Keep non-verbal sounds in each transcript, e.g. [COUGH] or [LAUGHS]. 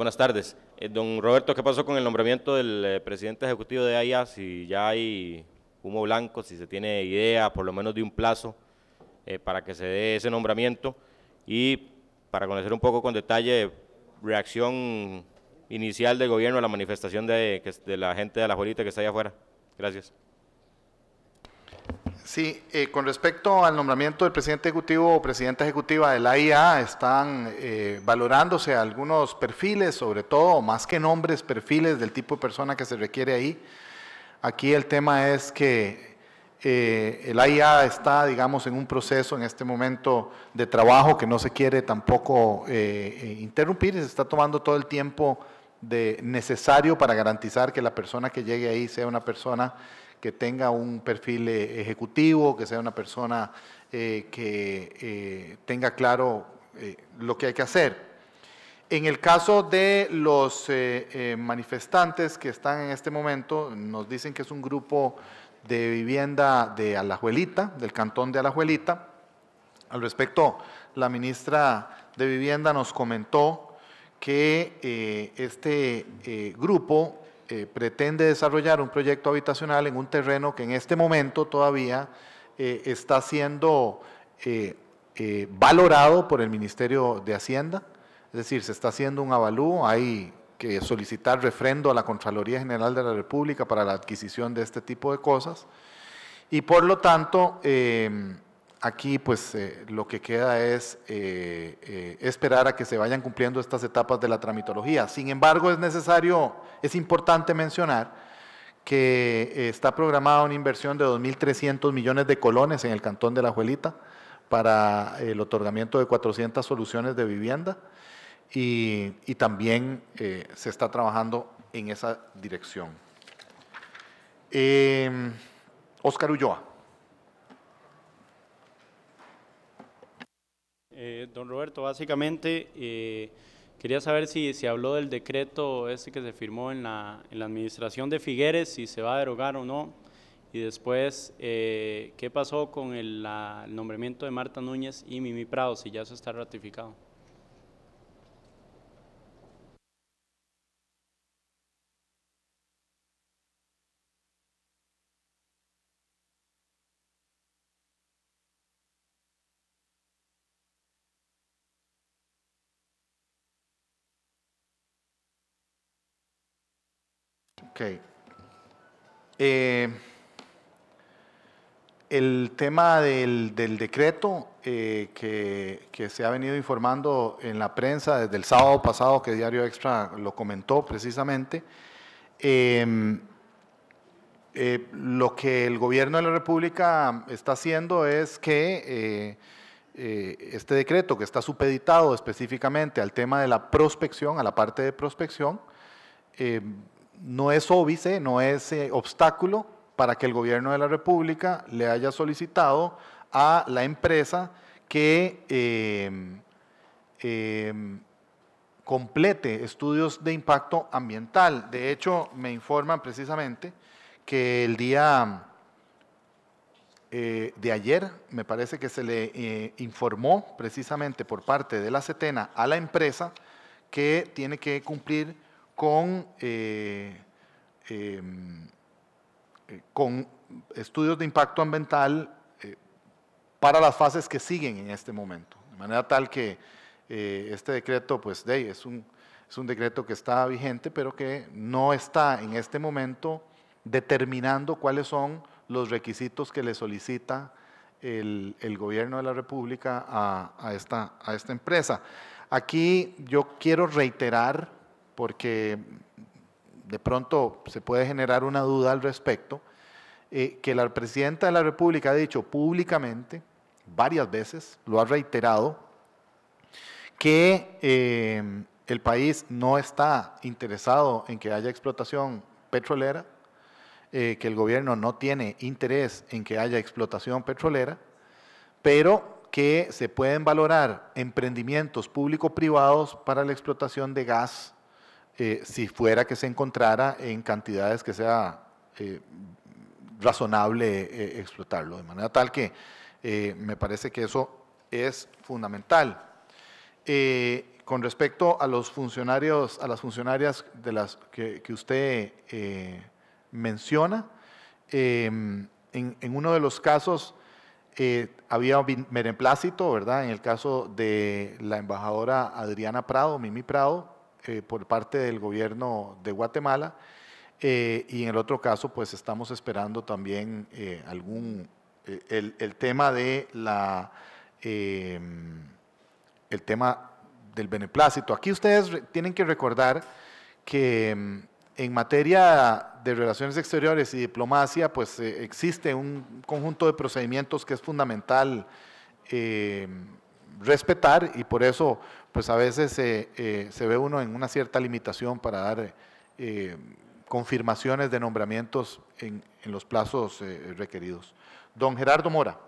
Buenas tardes. Eh, don Roberto, ¿qué pasó con el nombramiento del eh, presidente ejecutivo de AIA? Si ya hay humo blanco, si se tiene idea, por lo menos de un plazo, eh, para que se dé ese nombramiento y para conocer un poco con detalle reacción inicial del gobierno a la manifestación de, de la gente de la Jolita que está allá afuera. Gracias. Sí, eh, con respecto al nombramiento del presidente ejecutivo o presidenta ejecutiva del AIA, están eh, valorándose algunos perfiles, sobre todo, más que nombres, perfiles del tipo de persona que se requiere ahí. Aquí el tema es que eh, el AIA está, digamos, en un proceso en este momento de trabajo que no se quiere tampoco interrumpir y se está tomando todo el tiempo de necesario para garantizar que la persona que llegue ahí sea una persona que tenga un perfil eh, ejecutivo, que sea una persona eh, que eh, tenga claro lo que hay que hacer. En el caso de los manifestantes que están en este momento, nos dicen que es un grupo de vivienda de Alajuelita, del cantón de Alajuelita. Al respecto, la ministra de Vivienda nos comentó que este grupo eh, pretende desarrollar un proyecto habitacional en un terreno que en este momento todavía eh, está siendo eh, valorado por el Ministerio de Hacienda, es decir, se está haciendo un avalúo, hay que solicitar refrendo a la Contraloría General de la República para la adquisición de este tipo de cosas y por lo tanto Aquí pues eh, lo que queda es eh, eh, esperar a que se vayan cumpliendo estas etapas de la tramitología. Sin embargo, es necesario, es importante mencionar que está programada una inversión de 2.300 millones de colones en el Cantón de la Juelita para el otorgamiento de 400 soluciones de vivienda y, y también se está trabajando en esa dirección. Em, Óscar Ulloa. Eh, don Roberto, básicamente eh, quería saber si se habló del decreto este que se firmó en la, administración de Figueres, si se va a derogar o no, y después eh, qué pasó con el, el nombramiento de Marta Núñez y Mimi Prado, si ya eso está ratificado. Ok. Eh, el tema del, decreto eh, que, se ha venido informando en la prensa desde el sábado pasado, que Diario Extra lo comentó precisamente, em, eh, lo que el gobierno de la República está haciendo es que este decreto, que está supeditado específicamente al tema de la prospección, a la parte de prospección, em, no es óbice, no es eh, obstáculo para que el gobierno de la República le haya solicitado a la empresa que em, em, complete estudios de impacto ambiental. De hecho, me informan precisamente que el día eh, de ayer, me parece que se le eh, informó precisamente por parte de la CETENA a la empresa que tiene que cumplir eh, em, eh, con, estudios de impacto ambiental eh, para las fases que siguen en este momento. De manera tal que este decreto, pues, es, un, es un decreto que está vigente, pero que no está en este momento determinando cuáles son los requisitos que le solicita el, gobierno de la República esta, a esta empresa. Aquí yo quiero reiterar porque de pronto se puede generar una duda al respecto, eh, que la presidenta de la República ha dicho públicamente, varias veces, lo ha reiterado, que eh, el país no está interesado en que haya explotación petrolera, eh, que el gobierno no tiene interés en que haya explotación petrolera, pero que se pueden valorar emprendimientos público-privados para la explotación de gas eh, si fuera que se encontrara en cantidades que sea eh, razonable eh, explotarlo, de manera tal que me parece que eso es fundamental. con respecto a los funcionarios, a las funcionarias de las que, usted menciona, em, en, uno de los casos había meremplácito, ¿verdad? En el caso de la embajadora Adriana Prado, Mimi Prado, eh, por parte del gobierno de Guatemala eh, y en el otro caso pues estamos esperando también eh, algún, el, tema de la, el tema del beneplácito. Aquí ustedes tienen que recordar que mm, en materia de relaciones exteriores y diplomacia, pues existe un conjunto de procedimientos que es fundamental respetar y por eso pues a veces eh, eh, se ve uno en una cierta limitación para dar eh, confirmaciones de nombramientos en, en los plazos requeridos. Don Gerardo Mora.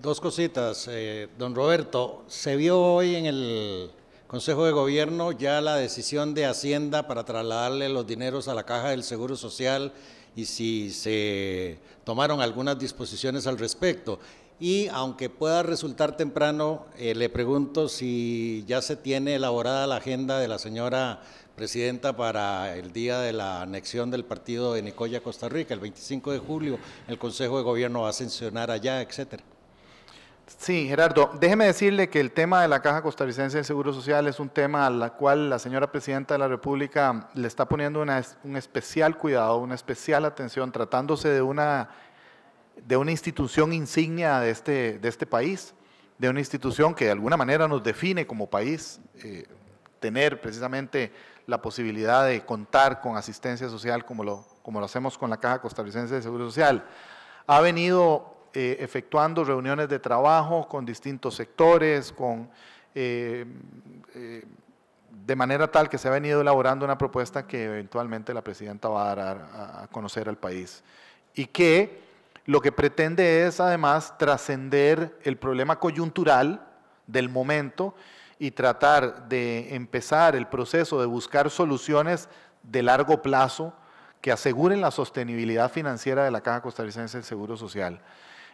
Dos cositas, don Roberto. Se vio hoy en el Consejo de Gobierno ya la decisión de Hacienda para trasladarle los dineros a la Caja del Seguro Social y si se tomaron algunas disposiciones al respecto. Y aunque pueda resultar temprano, eh, le pregunto si ya se tiene elaborada la agenda de la señora presidenta para el día de la anexión del partido de Nicoya Costa Rica, el 25 de julio, el Consejo de Gobierno va a sancionar allá, etcétera. Sí, Gerardo, déjeme decirle que el tema de la Caja Costarricense de Seguro Social es un tema al cual la señora Presidenta de la República le está poniendo un especial cuidado, una especial atención, tratándose de una, de una institución insignia de este, de este país, de una institución que de alguna manera nos define como país, eh, tener precisamente la posibilidad de contar con asistencia social como lo, como lo hacemos con la Caja Costarricense de Seguro Social. Ha venido eh, efectuando reuniones de trabajo con distintos sectores, con, eh, eh, de manera tal que se ha venido elaborando una propuesta que eventualmente la presidenta va a dar a, conocer al país y que lo que pretende es además trascender el problema coyuntural del momento y tratar de empezar el proceso de buscar soluciones de largo plazo que aseguren la sostenibilidad financiera de la Caja Costarricense del Seguro Social.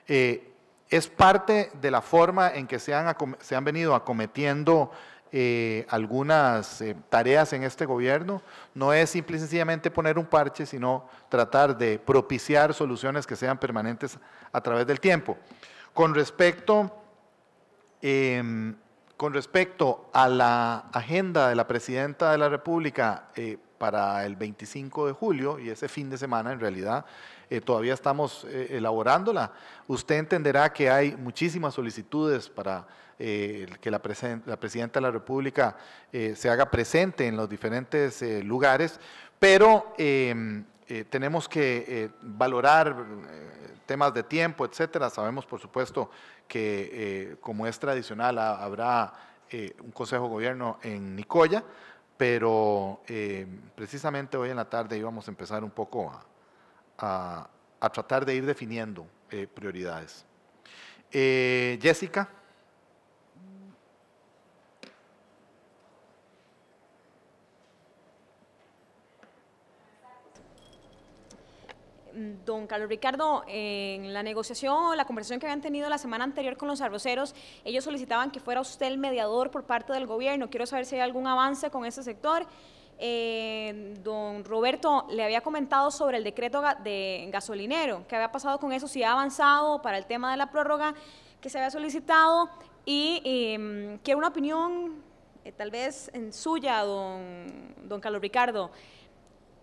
Eh, es parte de la forma en que se han, venido acometiendo eh, algunas eh, tareas en este gobierno. No es simple y sencillamente poner un parche, sino tratar de propiciar soluciones que sean permanentes a través del tiempo. Con respecto, em, con respecto a la agenda de la Presidenta de la República para el 25 de julio y ese fin de semana en realidad eh, todavía estamos eh, elaborándola. Usted entenderá que hay muchísimas solicitudes para eh, que la, la, Presidenta de la República se haga presente en los diferentes lugares, pero em, tenemos que valorar temas de tiempo, etcétera. Sabemos, por supuesto, que como es tradicional, habrá un Consejo de Gobierno en Nicoya, pero eh, precisamente hoy en la tarde íbamos a empezar un poco a, tratar de ir definiendo eh, prioridades. Eh, Jessica. Mm, don Carlos Ricardo, en la negociación, la conversación que habían tenido la semana anterior con los arroceros, ellos solicitaban que fuera usted el mediador por parte del gobierno. Quiero saber si hay algún avance con ese sector. Eh, don Roberto le había comentado sobre el decreto de gasolinero, qué había pasado con eso, si ha avanzado para el tema de la prórroga que se había solicitado. Y mm, quiero una opinión, eh, tal vez en suya, don, don Carlos Ricardo.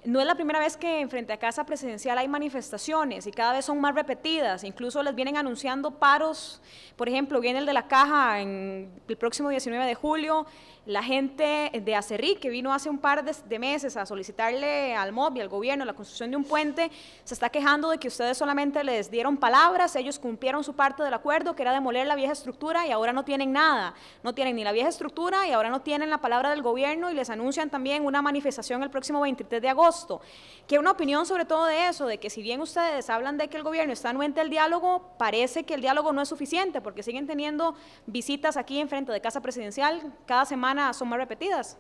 No es la primera vez que frente a Casa Presidencial hay manifestaciones y cada vez son más repetidas, incluso les vienen anunciando paros, por ejemplo, viene el de la caja en el próximo 19 de julio, la gente de Acerrí, que vino hace un par de, meses a solicitarle al MOB y al gobierno la construcción de un puente, se está quejando de que ustedes solamente les dieron palabras, ellos cumplieron su parte del acuerdo, que era demoler la vieja estructura y ahora no tienen nada. No tienen ni la vieja estructura y ahora no tienen la palabra del gobierno y les anuncian también una manifestación el próximo 23 de agosto. Que una opinión sobre todo de eso, de que si bien ustedes hablan de que el gobierno está anuente el diálogo, parece que el diálogo no es suficiente porque siguen teniendo visitas aquí enfrente de Casa Presidencial cada semana a son más repetidas.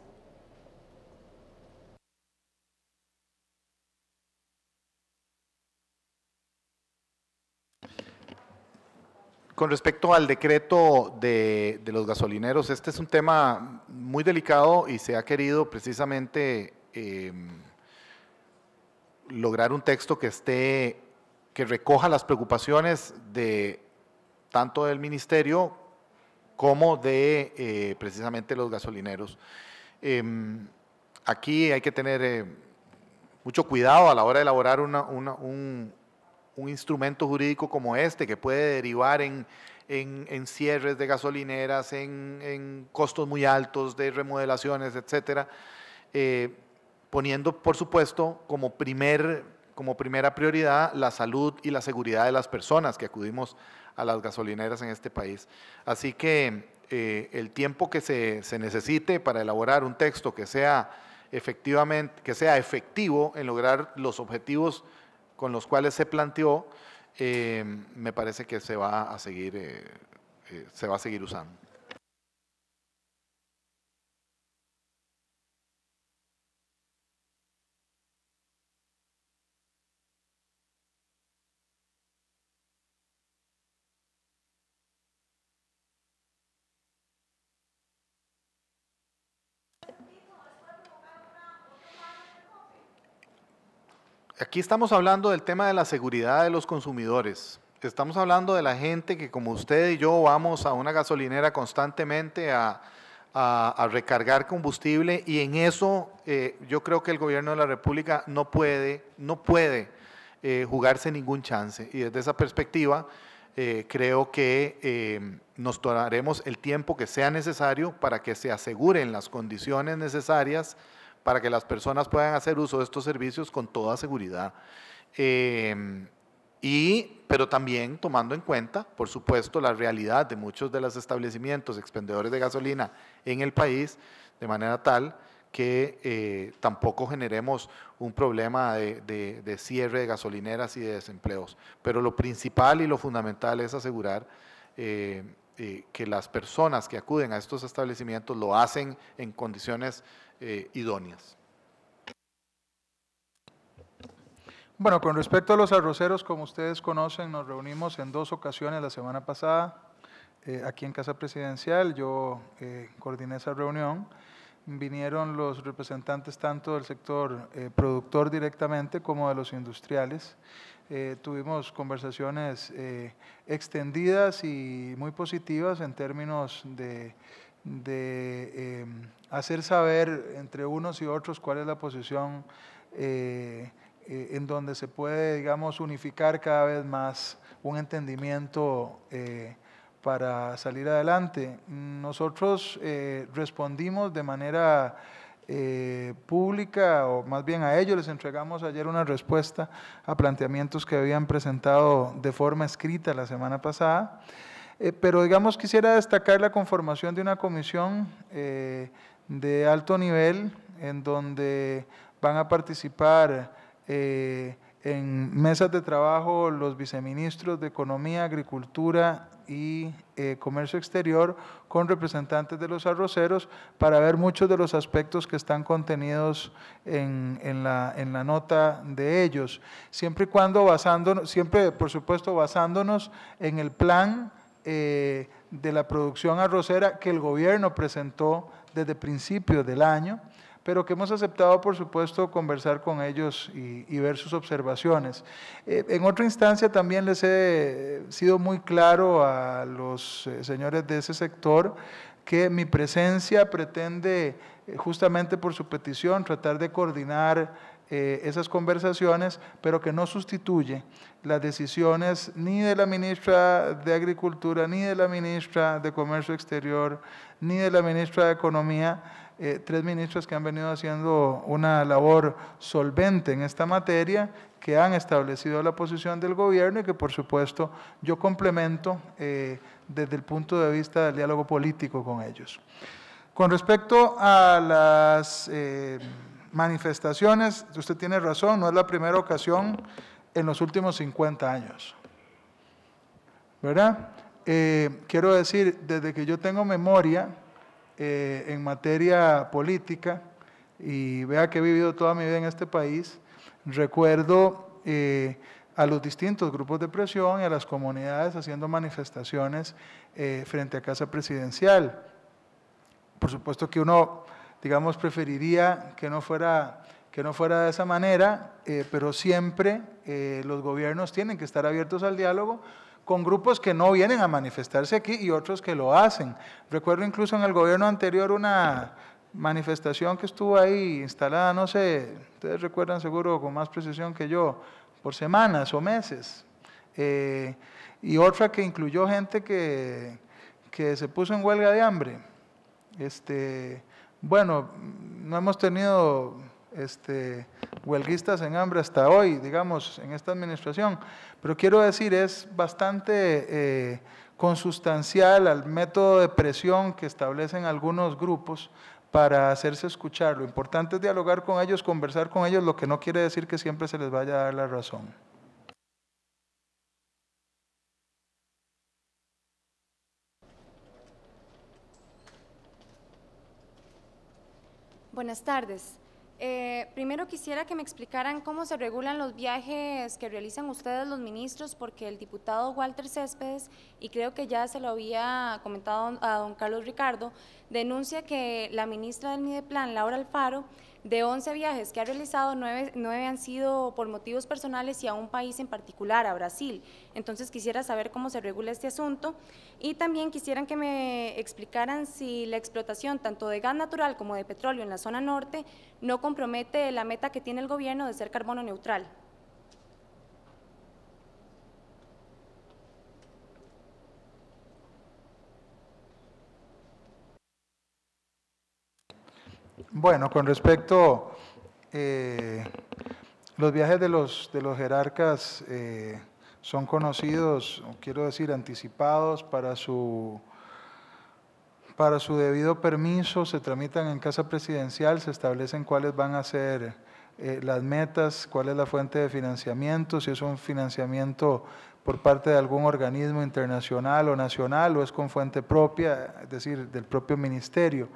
Con respecto al decreto de, los gasolineros, este es un tema muy delicado y se ha querido precisamente em, lograr un texto que esté, que recoja las preocupaciones de tanto del ministerio como de eh, precisamente los gasolineros. Em, aquí hay que tener eh, mucho cuidado a la hora de elaborar un, instrumento jurídico como este, que puede derivar en, cierres de gasolineras, en, costos muy altos de remodelaciones, etcétera, eh, poniendo, por supuesto, como primer como primera prioridad la salud y la seguridad de las personas que acudimos a las gasolineras en este país. Así que eh, el tiempo que se, necesite para elaborar un texto que sea, efectivamente, que sea efectivo en lograr los objetivos con los cuales se planteó, eh, me parece que se va a seguir, eh, se va a seguir usando. Aquí estamos hablando del tema de la seguridad de los consumidores. Estamos hablando de la gente que como usted y yo vamos a una gasolinera constantemente a, recargar combustible y en eso eh, yo creo que el gobierno de la República no puede, no puede eh, jugarse ningún chance. Y desde esa perspectiva eh, creo que nos tomaremos el tiempo que sea necesario para que se aseguren las condiciones necesarias para que las personas puedan hacer uso de estos servicios con toda seguridad. Eh, y, pero también tomando en cuenta, por supuesto, la realidad de muchos de los establecimientos expendedores de gasolina en el país, de manera tal que eh, tampoco generemos un problema de, cierre de gasolineras y de desempleos. Pero lo principal y lo fundamental es asegurar eh, este, que las personas que acuden a estos establecimientos lo hacen en condiciones eh, idóneas. Bueno, con respecto a los arroceros, como ustedes conocen, nos reunimos en dos ocasiones la semana pasada eh, aquí en Casa Presidencial. Yo eh, coordiné esa reunión vinieron los representantes tanto del sector productor directamente como de los industriales. Eh, tuvimos conversaciones eh, extendidas y muy positivas en términos de, eh, hacer saber entre unos y otros cuál es la posición en donde se puede, digamos, unificar cada vez más un entendimiento para salir adelante. Nosotros respondimos de manera eh, pública, o más bien a ellos les entregamos ayer una respuesta a planteamientos que habían presentado de forma escrita la semana pasada. Eh, pero digamos, quisiera destacar la conformación de una comisión eh, de alto nivel en donde van a participar en mesas de trabajo los viceministros de Economía, Agricultura y eh, Comercio Exterior con representantes de los arroceros para ver muchos de los aspectos que están contenidos en, la, nota de ellos, siempre y cuando basándonos, siempre por supuesto basándonos en el plan eh, de la producción arrocera que el gobierno presentó desde principios del año pero que hemos aceptado, por supuesto, conversar con ellos y, ver sus observaciones. Eh, en otra instancia también les he sido muy claro a los eh, señores de ese sector que mi presencia pretende, eh, justamente por su petición, tratar de coordinar esas conversaciones, pero que no sustituye las decisiones ni de la ministra de Agricultura, ni de la ministra de Comercio Exterior, ni de la ministra de Economía, eh, tres ministros que han venido haciendo una labor solvente en esta materia, que han establecido la posición del gobierno y que por supuesto yo complemento eh, desde el punto de vista del diálogo político con ellos. Con respecto a las eh, manifestaciones, usted tiene razón, no es la primera ocasión en los últimos 50 años. ¿Verdad? quiero decir, desde que yo tengo memoria, eh, en materia política y vea que he vivido toda mi vida en este país, recuerdo eh, a los distintos grupos de presión y a las comunidades haciendo manifestaciones eh, frente a Casa Presidencial. Por supuesto que uno, digamos, preferiría que no fuera, que no fuera de esa manera, pero siempre los gobiernos tienen que estar abiertos al diálogo con grupos que no vienen a manifestarse aquí y otros que lo hacen. Recuerdo incluso en el gobierno anterior una manifestación que estuvo ahí instalada, no sé, ustedes recuerdan seguro con más precisión que yo, por semanas o meses. Eh, y otra que incluyó gente que, que se puso en huelga de hambre. Este, bueno, no hemos tenido este, huelguistas en hambre hasta hoy, digamos, en esta administración. Pero quiero decir, es bastante eh, consustancial al método de presión que establecen algunos grupos para hacerse escuchar. Lo importante es dialogar con ellos, conversar con ellos, lo que no quiere decir que siempre se les vaya a dar la razón. Buenas tardes. Eh, primero quisiera que me explicaran cómo se regulan los viajes que realizan ustedes los ministros, porque el diputado Walter Céspedes, y creo que ya se lo había comentado a don Carlos Ricardo, denuncia que la ministra del Mideplan, Laura Alfaro, de 11 viajes que ha realizado, 9, han sido por motivos personales y a un país en particular, a Brasil. Entonces quisiera saber cómo se regula este asunto y también quisieran que me explicaran si la explotación tanto de gas natural como de petróleo en la zona norte no compromete la meta que tiene el gobierno de ser carbono neutral. Bueno, con respecto eh, los viajes de los, de los jerarcas eh, son conocidos, quiero decir, anticipados para su, para su debido permiso, se tramitan en casa presidencial, se establecen cuáles van a ser eh, las metas, cuál es la fuente de financiamiento, si es un financiamiento por parte de algún organismo internacional o nacional o es con fuente propia, es decir, del propio ministerio.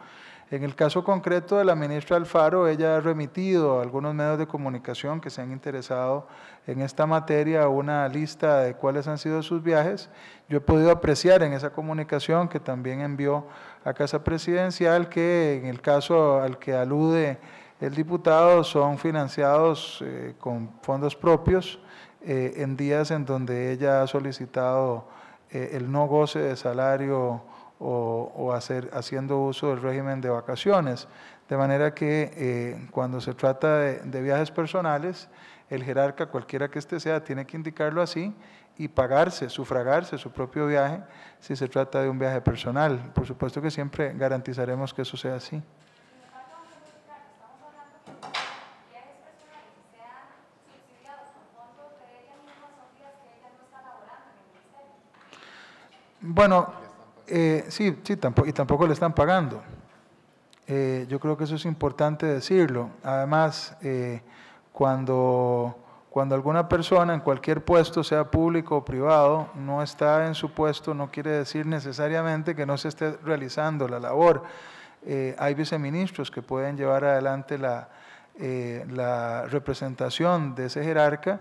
En el caso concreto de la ministra Alfaro, ella ha remitido a algunos medios de comunicación que se han interesado en esta materia una lista de cuáles han sido sus viajes. Yo he podido apreciar en esa comunicación que también envió a Casa Presidencial que en el caso al que alude el diputado son financiados eh, con fondos propios eh, en días en donde ella ha solicitado eh, el no goce de salario o, hacer, haciendo uso del régimen de vacaciones. De manera que eh, cuando se trata de, de, viajes personales, el jerarca, cualquiera que este sea, tiene que indicarlo así y pagarse, sufragarse su propio viaje si se trata de un viaje personal. Por supuesto que siempre garantizaremos que eso sea así. Bueno, eh, sí, sí, tampoco, y tampoco le están pagando. Eh, yo creo que eso es importante decirlo. Además, eh, cuando, cuando alguna persona en cualquier puesto, sea público o privado, no está en su puesto, no quiere decir necesariamente que no se esté realizando la labor. hay viceministros que pueden llevar adelante la, la representación de ese jerarca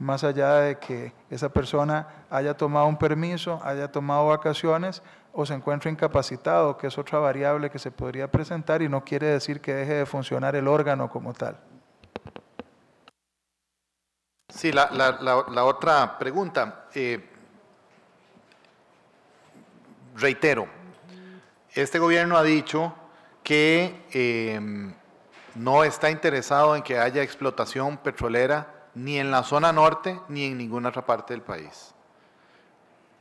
más allá de que esa persona haya tomado un permiso, haya tomado vacaciones o se encuentre incapacitado, que es otra variable que se podría presentar y no quiere decir que deje de funcionar el órgano como tal. Sí, la, la, la, otra pregunta. Eh, reitero, este gobierno ha dicho que eh, no está interesado en que haya explotación petrolera ni en la zona norte ni en ninguna otra parte del país.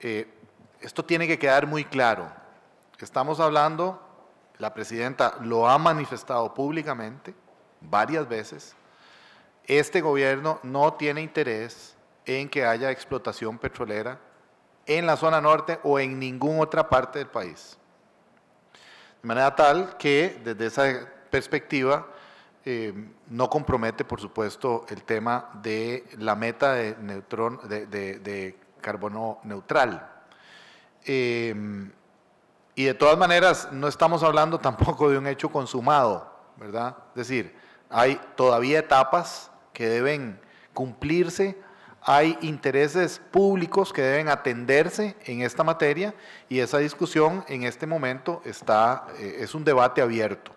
Eh, esto tiene que quedar muy claro. Estamos hablando, la presidenta lo ha manifestado públicamente varias veces, este gobierno no tiene interés en que haya explotación petrolera en la zona norte o en ninguna otra parte del país. De manera tal que desde esa perspectiva eh, no compromete, por supuesto, el tema de la meta de, de, carbono neutral. Em, y de todas maneras, no estamos hablando [LAUGHS] tampoco de un hecho consumado, ¿verdad? Es decir, hay todavía etapas que deben cumplirse, hay intereses públicos que deben atenderse en esta materia y esa discusión en este momento está, eh, es un debate abierto.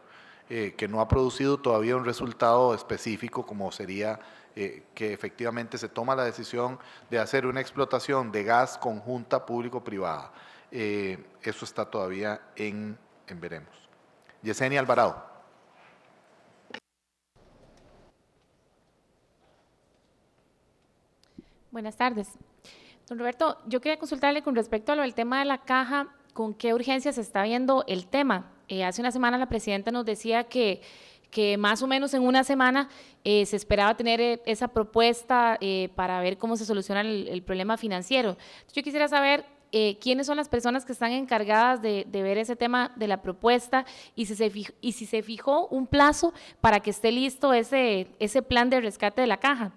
Eh, que no ha producido todavía un resultado específico como sería eh, que efectivamente se toma la decisión de hacer una explotación de gas conjunta público-privada. Eh, eso está todavía en, en veremos. Yesenia Alvarado. Buenas tardes. Don Roberto, yo quería consultarle con respecto a lo del tema de la caja, ¿con qué urgencia se está viendo el tema? Eh, hace una semana la presidenta nos decía que, que más o menos en una semana eh, se esperaba tener eh, esa propuesta para ver cómo se soluciona el, problema financiero. yo quisiera saber quiénes son las personas que están encargadas de, ver ese tema de la propuesta y si se, y si se fijó un plazo para que esté listo ese, ese plan de rescate de la caja.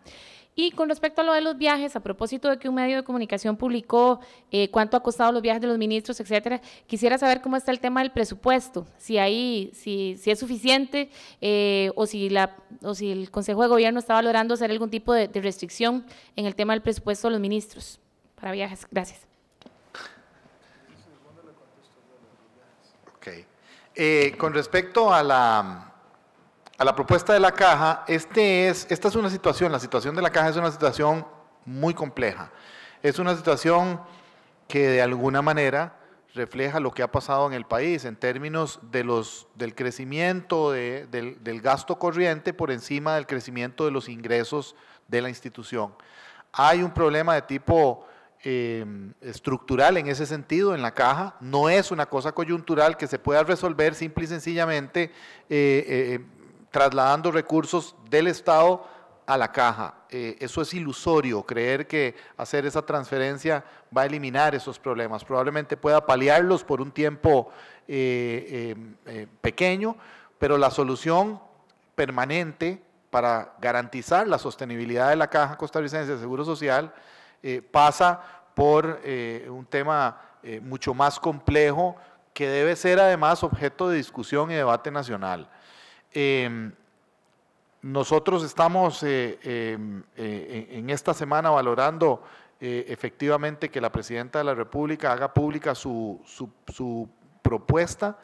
Y con respecto a lo de los viajes, a propósito de que un medio de comunicación publicó eh, cuánto ha costado los viajes de los ministros, etcétera, quisiera saber cómo está el tema del presupuesto, si ahí, si, es suficiente eh, o, si la, si el Consejo de Gobierno está valorando hacer algún tipo de, restricción en el tema del presupuesto de los ministros para viajes. Gracias. Eh, con respecto a la a la propuesta de la caja, este es, esta es una situación, la situación de la caja es una situación muy compleja. Es una situación que de alguna manera refleja lo que ha pasado en el país en términos del crecimiento del, gasto corriente por encima del crecimiento de los ingresos de la institución. Hay un problema de tipo em, estructural en ese sentido en la caja, no es una cosa coyuntural que se pueda resolver simple y sencillamente eh, eh, trasladando recursos del Estado a la caja. Eh, eso es ilusorio, creer que hacer esa transferencia va a eliminar esos problemas. Probablemente pueda paliarlos por un tiempo eh, eh, pequeño, pero la solución permanente para garantizar la sostenibilidad de la caja costarricense de Seguro Social pasa por un tema mucho más complejo que debe ser además objeto de discusión y debate nacional. Em, nosotros estamos eh, em, eh, en esta semana valorando eh, efectivamente que la Presidenta de la República haga pública su, propuesta.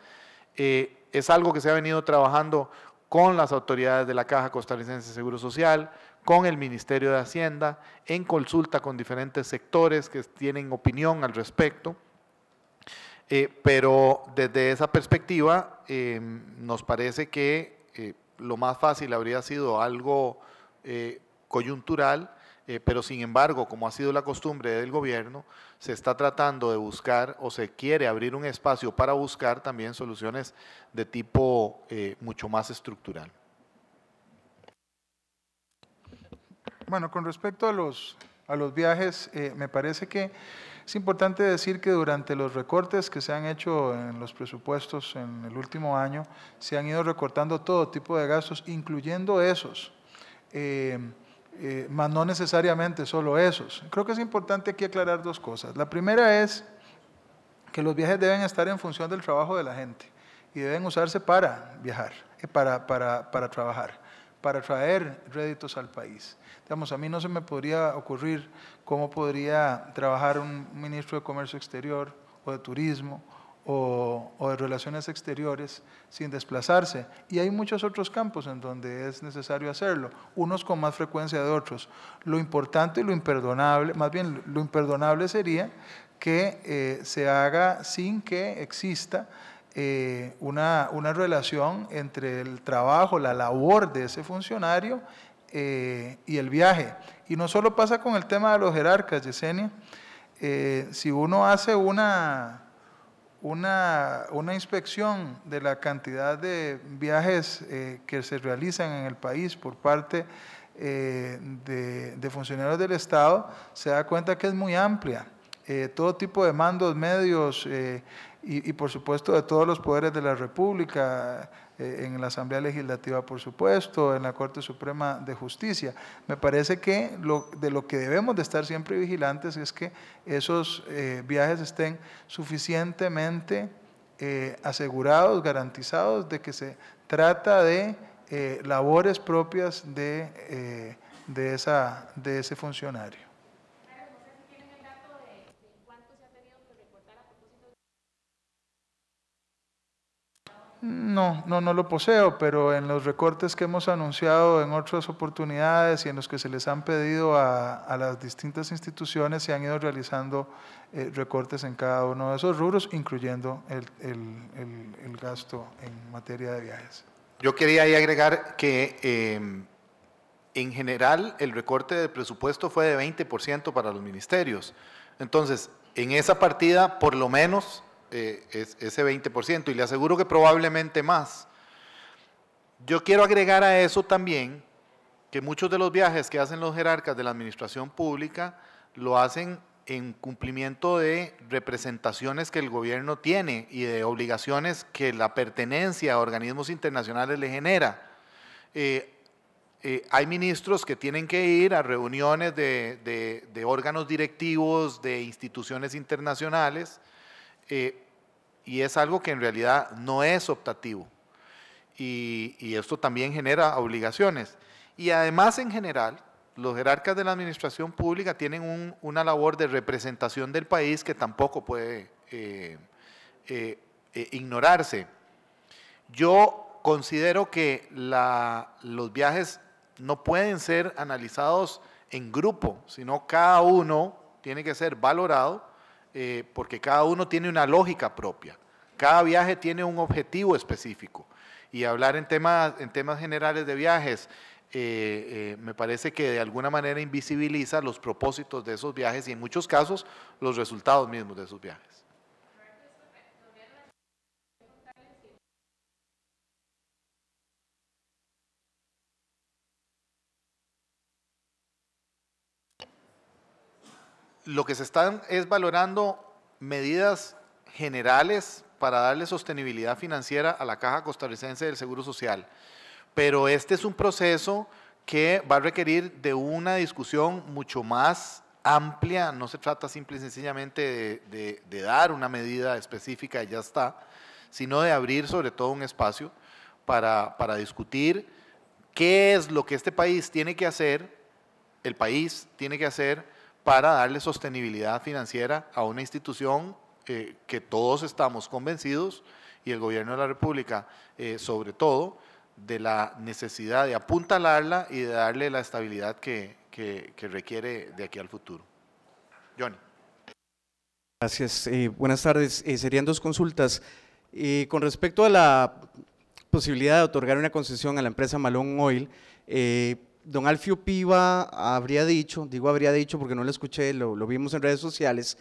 es algo que se ha venido trabajando con las autoridades de la Caja Costarricense de Seguro Social, con el Ministerio de Hacienda, en consulta con diferentes sectores que tienen opinión al respecto. pero desde esa perspectiva em, nos parece que lo más fácil habría sido algo eh, coyuntural, eh, pero sin embargo, como ha sido la costumbre del gobierno, se está tratando de buscar o se quiere abrir un espacio para buscar también soluciones de tipo eh, mucho más estructural. Bueno, con respecto a los, a los viajes, me parece que es importante decir que durante los recortes que se han hecho en los presupuestos en el último año, se han ido recortando todo tipo de gastos, incluyendo esos, eh, eh, más no necesariamente solo esos. Creo que es importante aquí aclarar dos cosas. La primera es que los viajes deben estar en función del trabajo de la gente y deben usarse para viajar, eh, para, para trabajar para traer réditos al país. Digamos, a mí no se me podría ocurrir cómo podría trabajar un ministro de Comercio Exterior o de Turismo o, de Relaciones Exteriores sin desplazarse. Y hay muchos otros campos en donde es necesario hacerlo, unos con más frecuencia de otros. Lo importante y lo imperdonable, más bien lo imperdonable sería que eh, se haga sin que exista eh, una, una, relación entre el trabajo, la labor de ese funcionario eh, y el viaje. Y no solo pasa con el tema de los jerarcas, Yesenia. Eh, si uno hace una, una, una, inspección de la cantidad de viajes que se realizan en el país por parte de, funcionarios del Estado, se da cuenta que es muy amplia. todo tipo de mandos, medios, eh, y, por supuesto de todos los poderes de la República, eh, en la Asamblea Legislativa por supuesto, en la Corte Suprema de Justicia. Me parece que lo, de lo que debemos de estar siempre vigilantes es que esos eh, viajes estén suficientemente eh, asegurados, garantizados de que se trata de labores propias de, de, esa, de ese funcionario. No, no, no lo poseo, pero en los recortes que hemos anunciado en otras oportunidades y en los que se les han pedido a, las distintas instituciones, se han ido realizando eh, recortes en cada uno de esos rubros, incluyendo el, gasto en materia de viajes. Yo quería agregar que em, en general el recorte del presupuesto fue de 20% para los ministerios. Entonces, en esa partida, por lo menos eh, ese 20% y le aseguro que probablemente más. Yo quiero agregar a eso también que muchos de los viajes que hacen los jerarcas de la administración pública lo hacen en cumplimiento de representaciones que el gobierno tiene y de obligaciones que la pertenencia a organismos internacionales le genera. Eh, eh, hay ministros que tienen que ir a reuniones de órganos directivos de instituciones internacionales eh, y es algo que en realidad no es optativo. Y, esto también genera obligaciones. Y además, en general, los jerarcas de la administración pública tienen una labor de representación del país que tampoco puede eh, eh, ignorarse. Yo considero que los viajes no pueden ser analizados en grupo, sino cada uno tiene que ser valorado eh, porque cada uno tiene una lógica propia, cada viaje tiene un objetivo específico. Y hablar en temas, en temas generales de viajes eh, eh, me parece que de alguna manera invisibiliza los propósitos de esos viajes y en muchos casos los resultados mismos de esos viajes. lo que se están es valorando medidas generales para darle sostenibilidad financiera a la Caja Costarricense del Seguro Social. Pero este es un proceso que va a requerir de una discusión mucho más amplia, no se trata simple y sencillamente de, dar una medida específica y ya está, sino de abrir sobre todo un espacio para, para discutir qué es lo que este país tiene que hacer, el país tiene que hacer para darle sostenibilidad financiera a una institución eh, que todos estamos convencidos y el gobierno de la República eh, sobre todo de la necesidad de apuntalarla y de darle la estabilidad que, requiere de aquí al futuro. Johnny. Gracias. Eh, buenas tardes. serían dos consultas. con respecto a la posibilidad de otorgar una concesión a la empresa Malón Oil, eh, don Alfio Piva habría dicho, digo habría dicho porque no lo escuché, lo, vimos en redes sociales,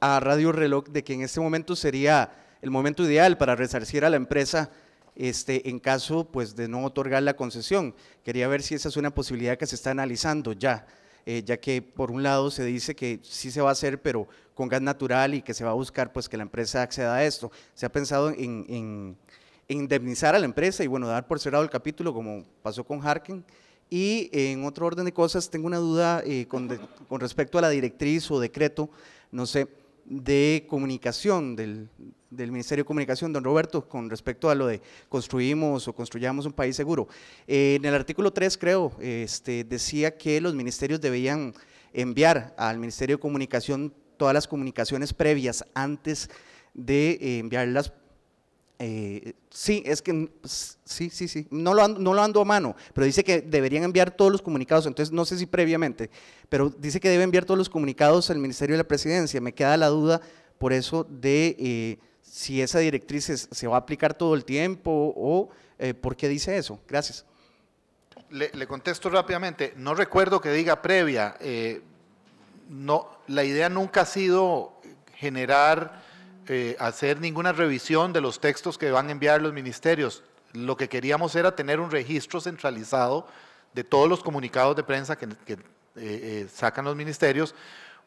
a Radio Reloj de que en este momento sería el momento ideal para resarcir a la empresa este, en caso pues, de no otorgar la concesión. Quería ver si esa es una posibilidad que se está analizando ya, eh, ya que por un lado se dice que sí se va a hacer, pero con gas natural y que se va a buscar pues, que la empresa acceda a esto. Se ha pensado en, indemnizar a la empresa y bueno, dar por cerrado el capítulo como pasó con Harkin. Y eh, en otro orden de cosas, tengo una duda eh, con, respecto a la directriz o decreto, no sé, de comunicación del, Ministerio de Comunicación, don Roberto, con respecto a lo de construimos o construyamos un país seguro. Eh, en el artículo 3, creo, este, decía que los ministerios debían enviar al Ministerio de Comunicación todas las comunicaciones previas antes de enviarlas eh, sí, es que pues, sí, sí, sí. No lo, ando, a mano, pero dice que deberían enviar todos los comunicados. Entonces, no sé si previamente, pero dice que debe enviar todos los comunicados al Ministerio de la Presidencia. Me queda la duda por eso de eh, si esa directriz se, va a aplicar todo el tiempo o eh, por qué dice eso. Gracias. Le, contesto rápidamente. No recuerdo que diga previa. no, la idea nunca ha sido generar eh, hacer ninguna revisión de los textos que van a enviar los ministerios. Lo que queríamos era tener un registro centralizado de todos los comunicados de prensa que, eh, eh, sacan los ministerios,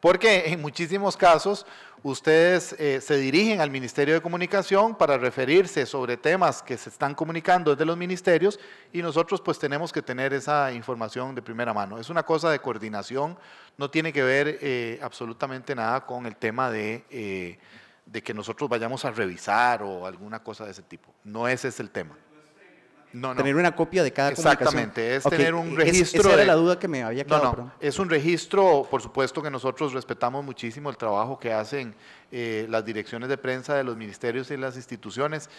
porque en muchísimos casos ustedes se dirigen al Ministerio de Comunicación para referirse sobre temas que se están comunicando desde los ministerios y nosotros pues tenemos que tener esa información de primera mano. Es una cosa de coordinación, no tiene que ver absolutamente nada con el tema de de que nosotros vayamos a revisar o alguna cosa de ese tipo. No ese es el tema. No, Tener una copia de cada Exactamente, es tener un registro. esa era de... la duda que me había quedado. No, no. Es un registro, por supuesto que nosotros respetamos muchísimo el trabajo que hacen eh, las direcciones de prensa de los ministerios y las instituciones,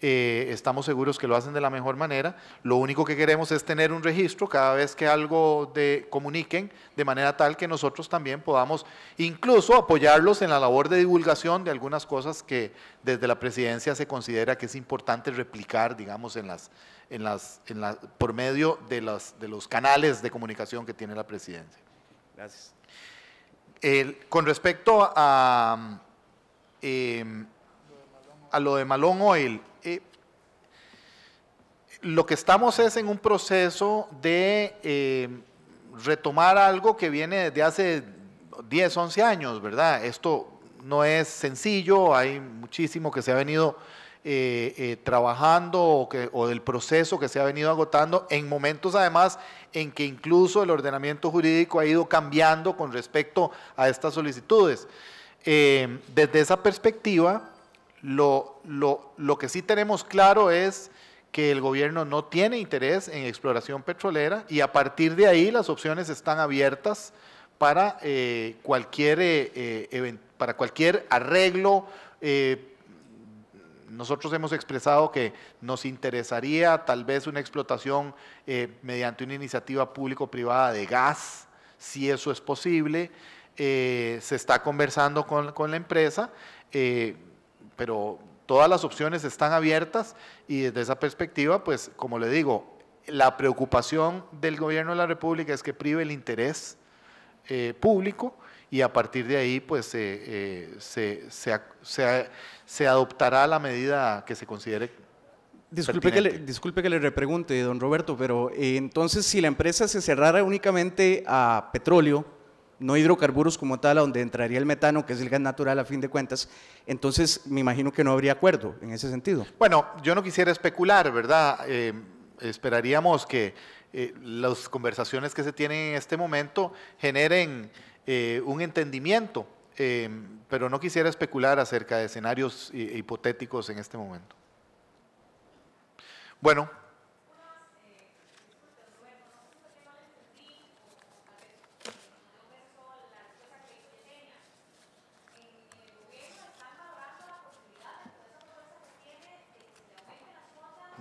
eh, estamos seguros que lo hacen de la mejor manera. Lo único que queremos es tener un registro cada vez que algo comuniquen, de manera tal que nosotros también podamos incluso apoyarlos en la labor de divulgación de algunas cosas que desde la presidencia se considera que es importante replicar, digamos, en las, en las, en la, por medio de, las, de los canales de comunicación que tiene la presidencia. Gracias. con respecto a Em, a lo de Malón Oil. Eh, lo que estamos es en un proceso de em, retomar algo que viene desde hace 10, 11 años, ¿verdad? Esto no es sencillo, hay muchísimo que se ha venido eh, eh, trabajando o, del proceso que se ha venido agotando en momentos además en que incluso el ordenamiento jurídico ha ido cambiando con respecto a estas solicitudes. Eh, desde esa perspectiva, lo, que sí tenemos claro es que el gobierno no tiene interés en exploración petrolera y a partir de ahí las opciones están abiertas para, eh, cualquier, eh, para cualquier arreglo. nosotros hemos expresado que nos interesaría tal vez una explotación mediante una iniciativa público-privada de gas, si eso es posible. Eh, se está conversando con, la empresa, eh, pero todas las opciones están abiertas y desde esa perspectiva, pues como le digo, la preocupación del gobierno de la República es que prive el interés eh, público y a partir de ahí pues se, adoptará la medida que se considere. Disculpe disculpe que le repregunte, don Roberto, pero entonces si la empresa se cerrara únicamente a petróleo, no hidrocarburos como tal, a donde entraría el metano, que es el gas natural a fin de cuentas, entonces me imagino que no habría acuerdo en ese sentido. Bueno, yo no quisiera especular, ¿verdad? Eh, esperaríamos que eh, las conversaciones que se tienen en este momento generen eh, un entendimiento, pero no quisiera especular acerca de escenarios hipotéticos en este momento. Bueno,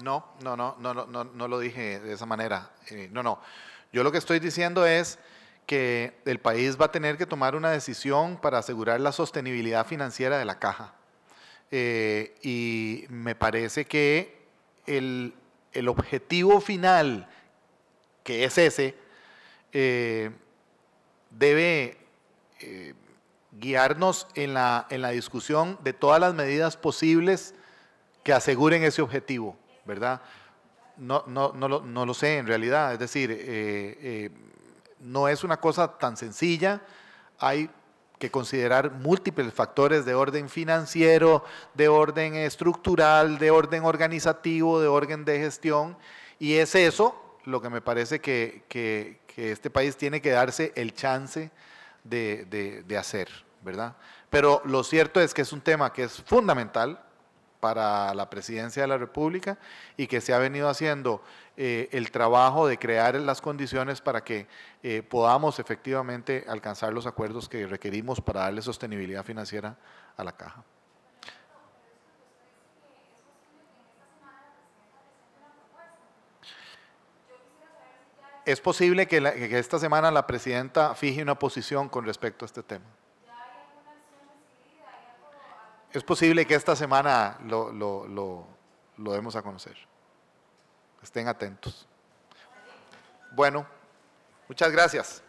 No, no, no, no, no, no lo dije de esa manera. Eh, no, no. Yo lo que estoy diciendo es que el país va a tener que tomar una decisión para asegurar la sostenibilidad financiera de la caja. Eh, y me parece que el, objetivo final, que es ese, eh, debe guiarnos en la, en la discusión de todas las medidas posibles que aseguren ese objetivo. ¿verdad? No, no, no, lo, no lo sé en realidad, es decir, eh, eh, no es una cosa tan sencilla, hay que considerar múltiples factores de orden financiero, de orden estructural, de orden organizativo, de orden de gestión, y es eso lo que me parece que, este país tiene que darse el chance de, de hacer, ¿verdad? Pero lo cierto es que es un tema que es fundamental, para la presidencia de la República y que se ha venido haciendo eh, el trabajo de crear las condiciones para que eh, podamos efectivamente alcanzar los acuerdos que requerimos para darle sostenibilidad financiera a la caja. Es posible que esta semana la presidenta fije una posición con respecto a este tema. Es posible que esta semana lo, lo demos a conocer. Estén atentos. Bueno, muchas gracias.